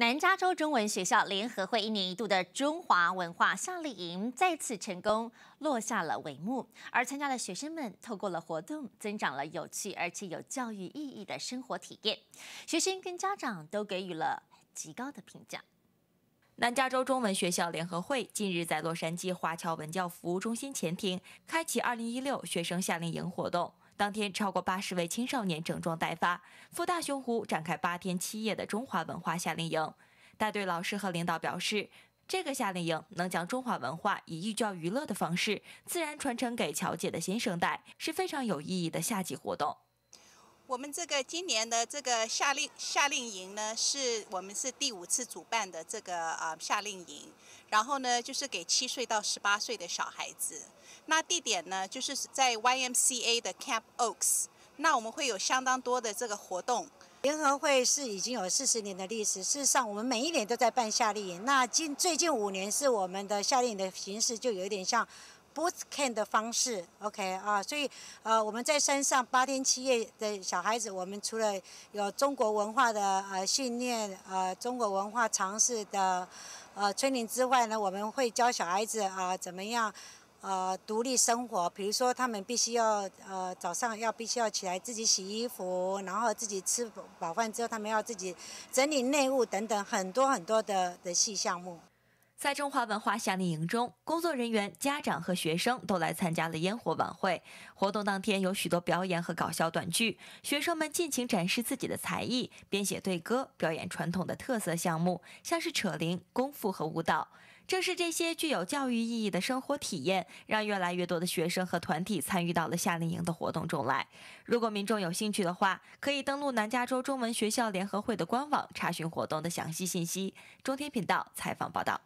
南加州中文学校联合会一年一度的中华文化夏令营再次成功落下了帷幕，而参加的学生们透过了活动增长了有趣而且有教育意义的生活体验，学生跟家长都给予了极高的评价。南加州中文学校联合会近日在洛杉矶华侨文教服务中心前庭开启2016学生夏令营活动。当天，超过八十位青少年整装待发，赴大熊湖展开八天七夜的中华文化夏令营。带队老师和领导表示，这个夏令营能将中华文化以寓教于乐的方式自然传承给侨界的新生代，是非常有意义的夏季活动。我们这个今年的这个夏令夏令营呢，是我们是第五次主办的这个啊夏令营。然后呢，就是给七岁到十八岁的小孩子。那地点呢，就是在 YMCA 的 Camp Oaks。那我们会有相当多的这个活动。联合会是已经有四十年的历史。事实上，我们每一年都在办夏令营。那近最近五年是我们的夏令营的形式就有点像。Both can 的方式，OK 啊，所以呃，我们在山上八天七夜的小孩子，我们除了有中国文化的呃训练，呃，中国文化常识的呃训练之外呢，我们会教小孩子啊怎么样呃独立生活，比如说他们必须要呃早上要必须要起来自己洗衣服，然后自己吃饱饭之后，他们要自己整理内务等等很多很多的的细项目。在中华文化夏令营中，工作人员、家长和学生都来参加了烟火晚会。活动当天有许多表演和搞笑短剧，学生们尽情展示自己的才艺，编写对歌，表演传统的特色项目，像是扯铃、功夫和舞蹈。正是这些具有教育意义的生活体验，让越来越多的学生和团体参与到了夏令营的活动中来。如果民众有兴趣的话，可以登录南加州中文学校联合会的官网查询活动的详细信息。中天频道采访报道。